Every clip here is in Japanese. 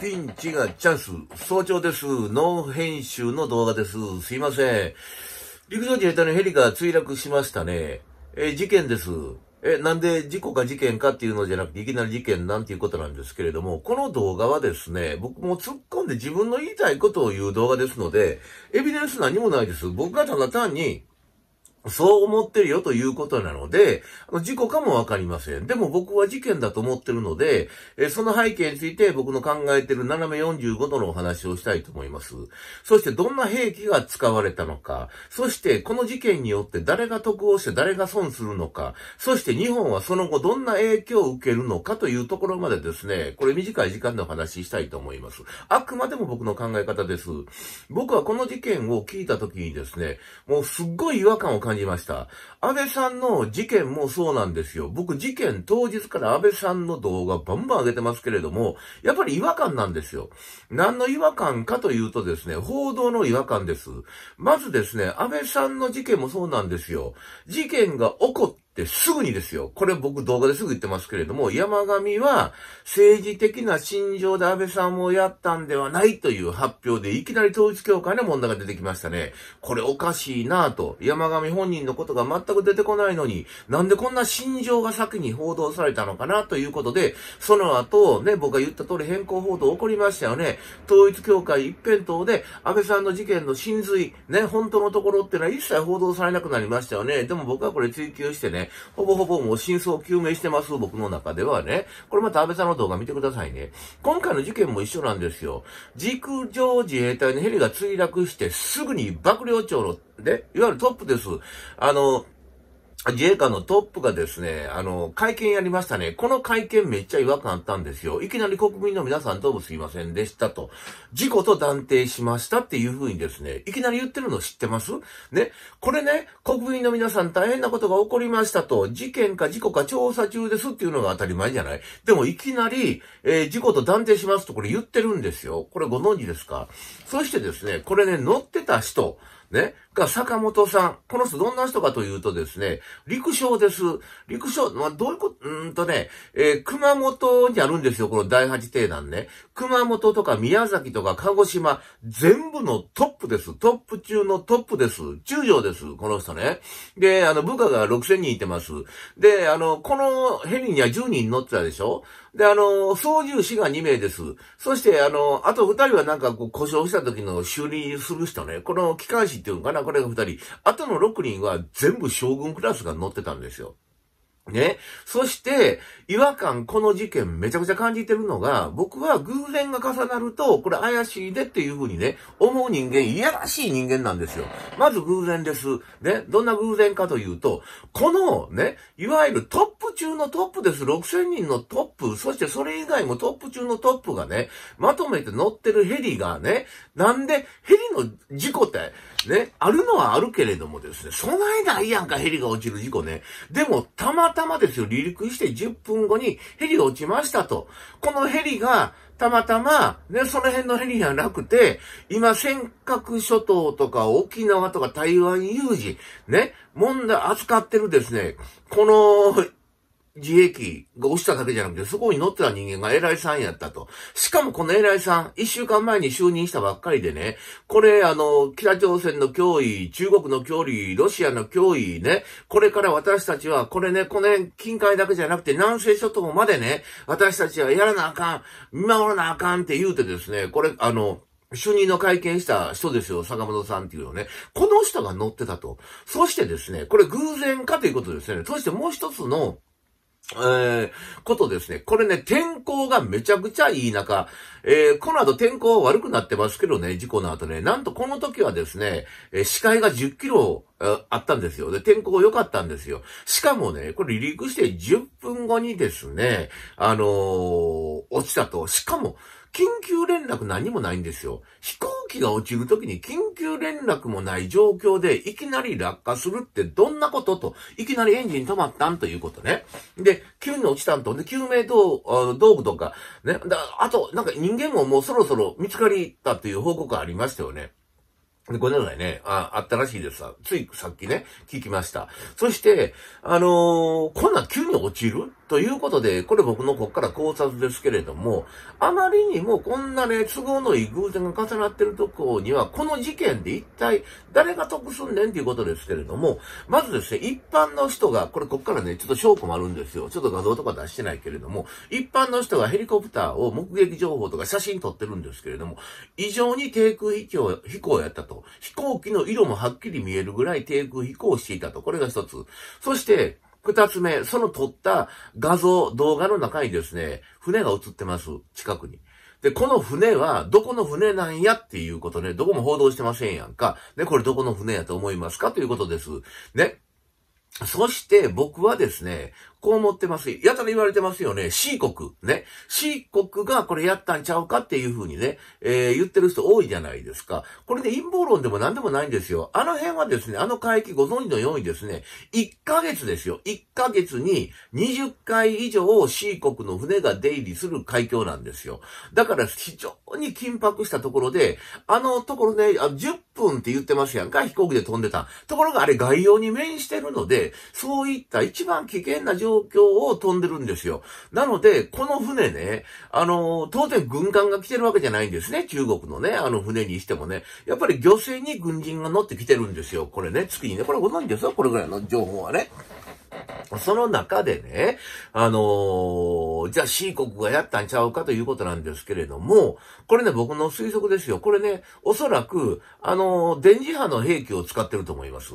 ピンチがチャンス。早朝です。ノー編集の動画です。すいません。陸上自衛隊のヘリが墜落しましたね。え、事件です。え、なんで事故か事件かっていうのじゃなくて、いきなり事件なんていうことなんですけれども、この動画はですね、僕も突っ込んで自分の言いたいことを言う動画ですので、エビデンス何もないです。僕がただ単に、そう思ってるよということなので、事故かもわかりません。でも僕は事件だと思ってるので、えその背景について僕の考えてる斜め45度のお話をしたいと思います。そしてどんな兵器が使われたのか、そしてこの事件によって誰が得をして誰が損するのか、そして日本はその後どんな影響を受けるのかというところまでですね、これ短い時間でお話ししたいと思います。あくまでも僕の考え方です。僕はこの事件を聞いた時にですね、もうすっごい違和感を感じ感じました。安倍さんの事件もそうなんですよ。僕事件当日から安倍さんの動画バンバン上げてますけれども、やっぱり違和感なんですよ。何の違和感かというとですね、報道の違和感です。まずですね、安倍さんの事件もそうなんですよ。事件が起こっですぐにですよ。これ僕動画ですぐ言ってますけれども、山上は政治的な心情で安倍さんをやったんではないという発表で、いきなり統一協会の問題が出てきましたね。これおかしいなぁと。山上本人のことが全く出てこないのに、なんでこんな心情が先に報道されたのかなということで、その後、ね、僕が言った通り変更報道起こりましたよね。統一協会一辺倒で安倍さんの事件の真髄、ね、本当のところっていうのは一切報道されなくなりましたよね。でも僕はこれ追求してね、ね、ほぼほぼもう真相究明してます、僕の中ではね。これまた安倍さんの動画見てくださいね。今回の事件も一緒なんですよ。陸上自衛隊のヘリが墜落してすぐに幕僚長の、で、いわゆるトップです。あの、自衛官のトップがですね、あの、会見やりましたね。この会見めっちゃ違和感あったんですよ。いきなり国民の皆さんどうもすいませんでしたと。事故と断定しましたっていうふうにですね、いきなり言ってるの知ってますね。これね、国民の皆さん大変なことが起こりましたと、事件か事故か調査中ですっていうのが当たり前じゃないでもいきなり、えー、事故と断定しますとこれ言ってるんですよ。これご存知ですかそしてですね、これね、乗ってた人、ね。が、坂本さん。この人どんな人かというとですね、陸将です。陸将、まあ、どういうこと、んとね、えー、熊本にあるんですよ、この第八定団ね。熊本とか宮崎とか鹿児島、全部のトップです。トップ中のトップです。中将です、この人ね。で、あの、部下が6000人いてます。で、あの、このヘリには10人乗ってたでしょで、あの、操縦士が2名です。そして、あの、あと2人はなんかこう故障した時の修理する人ね、この機関士っていうのかな、これが2人。あとの6人は全部将軍クラスが乗ってたんですよ。ね。そして、違和感、この事件めちゃくちゃ感じてるのが、僕は偶然が重なると、これ怪しいでっていうふうにね、思う人間、いやらしい人間なんですよ。まず偶然です。ね。どんな偶然かというと、このね、いわゆるトップ中のトップです。6000人のトップ、そしてそれ以外もトップ中のトップがね、まとめて乗ってるヘリがね、なんで、ヘリの事故って、ね、あるのはあるけれどもですね、備えないやんか、ヘリが落ちる事故ね。でも、たまたまですよ、離陸して10分後にヘリが落ちましたと。このヘリが、たまたま、ね、その辺のヘリじゃなくて、今、尖閣諸島とか沖縄とか台湾有事、ね、問題扱ってるですね、この自衛機が落ちただけじゃなくて、そこに乗ってた人間が偉いさんやったと。しかもこの偉いさん、一週間前に就任したばっかりでね、これあの、北朝鮮の脅威、中国の脅威、ロシアの脅威ね、これから私たちは、これね、この辺、近海だけじゃなくて南西諸島までね、私たちはやらなあかん、見守らなあかんって言うてですね、これあの、主任の会見した人ですよ、坂本さんっていうのね。この人が乗ってたと。そしてですね、これ偶然かということですね。そしてもう一つの、えー、ことですね。これね、天候がめちゃくちゃいい中、えー、この後天候悪くなってますけどね、事故の後ね、なんとこの時はですね、えー、視界が10キロあったんですよ。で、天候良かったんですよ。しかもね、これ離陸して10分後にですね、あのー、落ちたと。しかも、緊急連絡何もないんですよ。飛行機が落ちるときに緊急連絡もない状況で、いきなり落下するってどんなことと、いきなりエンジン止まったんということね。で、急に落ちたんと、で、救命道道具とか、ね。あと、なんか人間ももうそろそろ見つかりたという報告ありましたよね。ごめんなさいね。あ、あったらしいです。ついさっきね、聞きました。そして、あのー、こんな急に落ちるということで、これ僕のこっから考察ですけれども、あまりにもこんなね、都合のいい偶然が重なってるとこには、この事件で一体誰が得すんねんっていうことですけれども、まずですね、一般の人が、これこっからね、ちょっと証拠もあるんですよ。ちょっと画像とか出してないけれども、一般の人がヘリコプターを目撃情報とか写真撮ってるんですけれども、異常に低空飛行飛行やったと。飛行機の色もはっきり見えるぐらい低空飛行していたと。これが一つ。そして、二つ目、その撮った画像、動画の中にですね、船が映ってます。近くに。で、この船は、どこの船なんやっていうことね、どこも報道してませんやんか。ね、これどこの船やと思いますかということです。ね。そして僕はですね、こう思ってます。やたら言われてますよね。C 国。ね。C 国がこれやったんちゃうかっていうふうにね、えー、言ってる人多いじゃないですか。これで陰謀論でも何でもないんですよ。あの辺はですね、あの海域ご存知のようにですね、1ヶ月ですよ。1ヶ月に20回以上 C 国の船が出入りする海峡なんですよ。だから非常に緊迫したところで、あのところね、あ10分って言ってますやんか、飛行機で飛んでた。ところがあれ外洋に面してるので、そういった一番危険な状状況を飛んでるんですよ。なので、この船ね、あの、当然軍艦が来てるわけじゃないんですね。中国のね、あの船にしてもね。やっぱり漁船に軍人が乗ってきてるんですよ。これね、月にね。これご存知ですよ。これぐらいの情報はね。その中でね、あのーじゃあ C 国がやったんちゃうかということなんですけれども、これね、僕の推測ですよ。これね、おそらく、あの、電磁波の兵器を使ってると思います。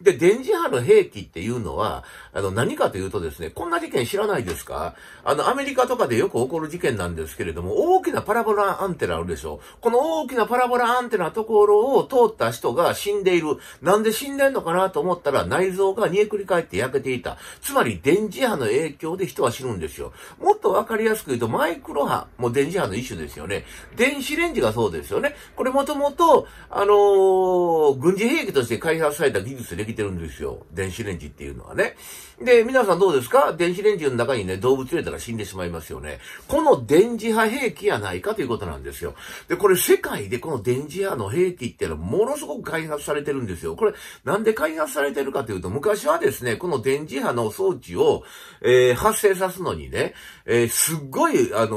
で、電磁波の兵器っていうのは、あの、何かというとですね、こんな事件知らないですかあの、アメリカとかでよく起こる事件なんですけれども、大きなパラボラアンテナあるでしょ。この大きなパラボラアンテナところを通った人が死んでいる。なんで死んでんのかなと思ったら、内臓が煮えくり返って焼けていた。つまり、電磁波の影響で人は死ぬんですよ。もっとわかりやすく言うと、マイクロ波、もう電磁波の一種ですよね。電子レンジがそうですよね。これもともと、あのー、軍事兵器として開発された技術でできてるんですよ。電子レンジっていうのはね。で、皆さんどうですか電子レンジの中にね、動物入れたら死んでしまいますよね。この電磁波兵器やないかということなんですよ。で、これ世界でこの電磁波の兵器っていうのはものすごく開発されてるんですよ。これ、なんで開発されてるかというと、昔はですね、この電磁波の装置を、えー、発生さすのにね、えー、すっごい、あのー、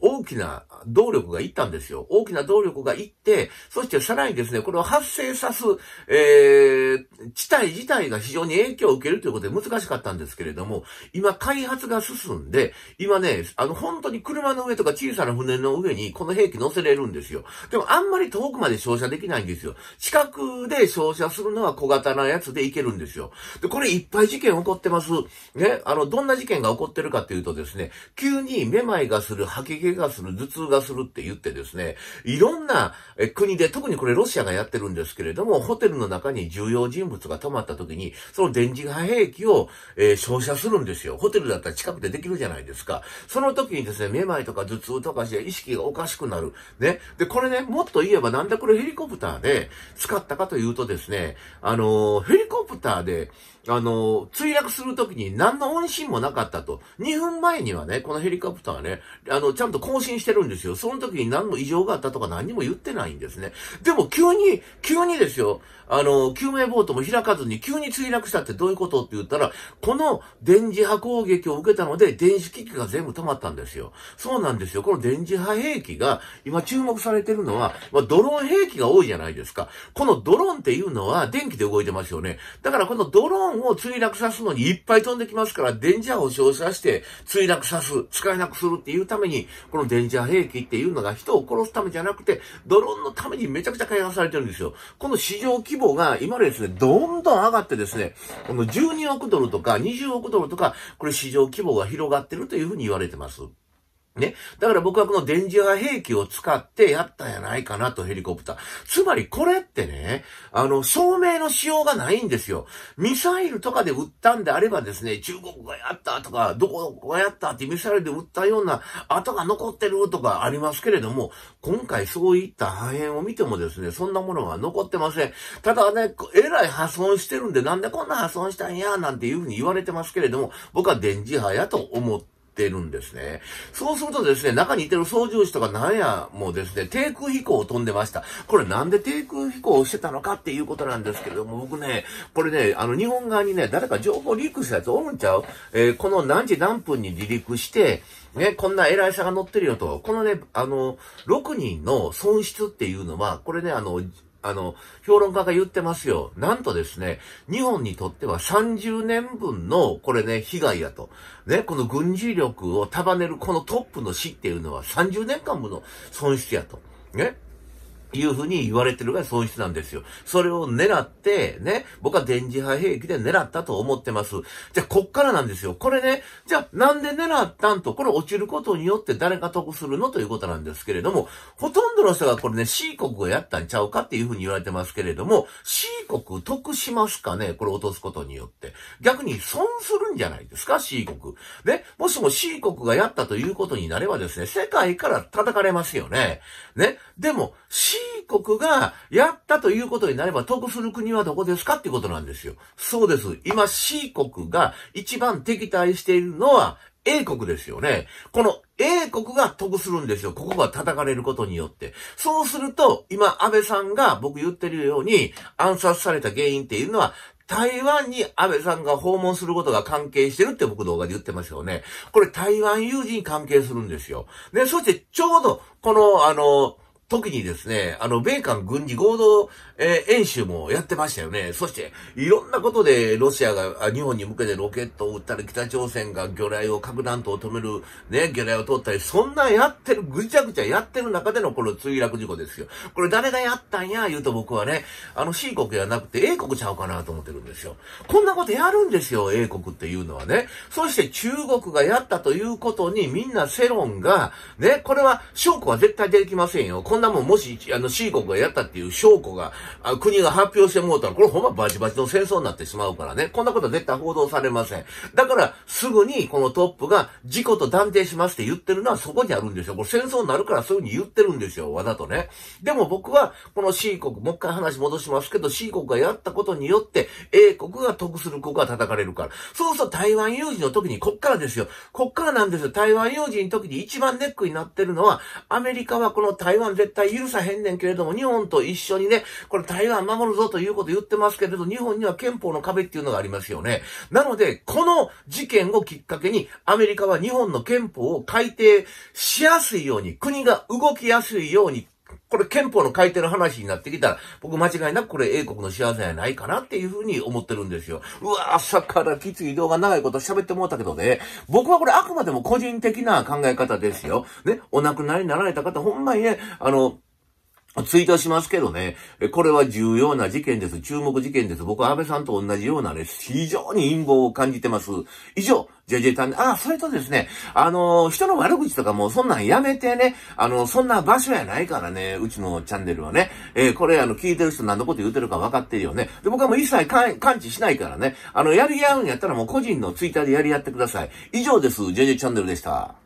大きな動力がいったんですよ。大きな動力がいって、そしてさらにですね、これを発生さす、えー、地帯自体が非常に影響を受けるということで難しかったんですけれども、今開発が進んで、今ね、あの、本当に車の上とか小さな船の上にこの兵器乗せれるんですよ。でもあんまり遠くまで照射できないんですよ。近くで照射するのは小型なやつでいけるんですよ。で、これいっぱい事件起こってます。ね、あの、どんな事件が起こってるかっていうとですね、急にめまいがする、吐き気がする、頭痛がするって言ってですね、いろんな国で、特にこれロシアがやってるんですけれども、ホテルの中に重要人物が泊まった時に、その電磁波兵器を、えー、照射するんですよ。ホテルだったら近くでできるじゃないですか。その時にですね、めまいとか頭痛とかして意識がおかしくなる。ね。で、これね、もっと言えばなんでこれヘリコプターで使ったかというとですね、あのー、ヘリコプターで、あのー、墜落する時に何の音信もなかったと。2分前にはね、このヘリコプターね、あの、ちゃんと更新してるんですよ。その時に何の異常があったとか何も言ってないんですね。でも急に、急にですよ、あの、救命ボートも開かずに急に墜落したってどういうことって言ったら、この電磁波攻撃を受けたので、電子機器が全部止まったんですよ。そうなんですよ。この電磁波兵器が、今注目されてるのは、まあ、ドローン兵器が多いじゃないですか。このドローンっていうのは電気で動いてますよね。だからこのドローンを墜落さすのにいっぱい飛んできますから、電磁波を照射して墜落ささす、使えなくするっていうために、このデンジャー兵器っていうのが人を殺すためじゃなくて、ドローンのためにめちゃくちゃ開発されてるんですよ。この市場規模が今ですね、どんどん上がってですね、この12億ドルとか20億ドルとか、これ市場規模が広がってるというふうに言われてます。ね。だから僕はこの電磁波兵器を使ってやったんやないかなとヘリコプター。つまりこれってね、あの、証明の仕様がないんですよ。ミサイルとかで撃ったんであればですね、中国がやったとか、どこがやったってミサイルで撃ったような跡が残ってるとかありますけれども、今回そういった破片を見てもですね、そんなものは残ってません。ただね、えらい破損してるんで、なんでこんな破損したんや、なんていうふうに言われてますけれども、僕は電磁波やと思ってってるんですね。そうするとですね、中にいてる操縦士とかなんやもうですね、低空飛行を飛んでました。これなんで低空飛行をしてたのかっていうことなんですけども、僕ね、これね、あの日本側にね、誰か情報リークしたやつおるんちゃうえー、この何時何分に離陸して、ね、こんな偉いさが乗ってるよと、このね、あの、6人の損失っていうのは、これね、あの、あの、評論家が言ってますよ。なんとですね、日本にとっては30年分の、これね、被害やと。ね、この軍事力を束ねるこのトップの死っていうのは30年間分の損失やと。ね。いうふうに言われてるが損失なんですよ。それを狙って、ね、僕は電磁波兵器で狙ったと思ってます。じゃあ、こっからなんですよ。これね、じゃあ、なんで狙ったんと、これ落ちることによって誰が得するのということなんですけれども、ほとんどの人がこれね、C 国がやったんちゃうかっていうふうに言われてますけれども、C 国得しますかねこれ落とすことによって。逆に損するんじゃないですか ?C 国。ね、もしも C 国がやったということになればですね、世界から叩かれますよね。ね、でも、C 国がやったということになれば得する国はどこですかっていうことなんですよ。そうです。今 C 国が一番敵対しているのは A 国ですよね。この A 国が得するんですよ。ここが叩かれることによって。そうすると、今安倍さんが僕言ってるように暗殺された原因っていうのは台湾に安倍さんが訪問することが関係してるって僕動画で言ってますよね。これ台湾有事に関係するんですよ。で、そしてちょうどこのあの、時にですね、あの、米韓軍事合同、えー、演習もやってましたよね。そして、いろんなことでロシアが日本に向けてロケットを撃ったり、北朝鮮が魚雷を核弾頭を止める、ね、魚雷を取ったり、そんなやってる、ぐちゃぐちゃやってる中でのこの墜落事故ですよ。これ誰がやったんや、言うと僕はね、あの C 国やなくて英国ちゃうかなと思ってるんですよ。こんなことやるんですよ、英国っていうのはね。そして中国がやったということにみんな世論が、ね、これは証拠は絶対できませんよ。こんなもんもし、あの、C 国がやったっていう証拠が、あ国が発表してもうたら、これほんまバチバチの戦争になってしまうからね。こんなことは絶対報道されません。だから、すぐにこのトップが事故と断定しますって言ってるのはそこにあるんですよ。これ戦争になるからそういうふうに言ってるんですよ。わざとね。でも僕は、この C 国、もう一回話戻しますけど、C 国がやったことによって、A 国が得する国が叩かれるから。そうそう、台湾有事の時に、こっからですよ。こっからなんですよ。台湾有事の時に一番ネックになってるのは、アメリカはこの台湾全絶対許さへんねんけれども、日本と一緒にね、これ台湾守るぞということ言ってますけれど、日本には憲法の壁っていうのがありますよね。なので、この事件をきっかけに、アメリカは日本の憲法を改定しやすいように、国が動きやすいように、これ憲法の改定の話になってきたら、僕間違いなくこれ英国の幸せやないかなっていうふうに思ってるんですよ。うわ、朝からきつい動画長いこと喋ってもうたけどね、僕はこれあくまでも個人的な考え方ですよ。ね、お亡くなりになられた方、ほんまにね、あの、ツイートしますけどね、これは重要な事件です。注目事件です。僕は安倍さんと同じようなね、非常に陰謀を感じてます。以上、JJ タン、あ、それとですね、あの、人の悪口とかもそんなんやめてね、あの、そんな場所やないからね、うちのチャンネルはね、えー、これあの、聞いてる人何のこと言うてるか分かってるよね。で、僕はもう一切感知しないからね、あの、やり合うんやったらもう個人のツイッターでやり合ってください。以上です。JJ チャンネルでした。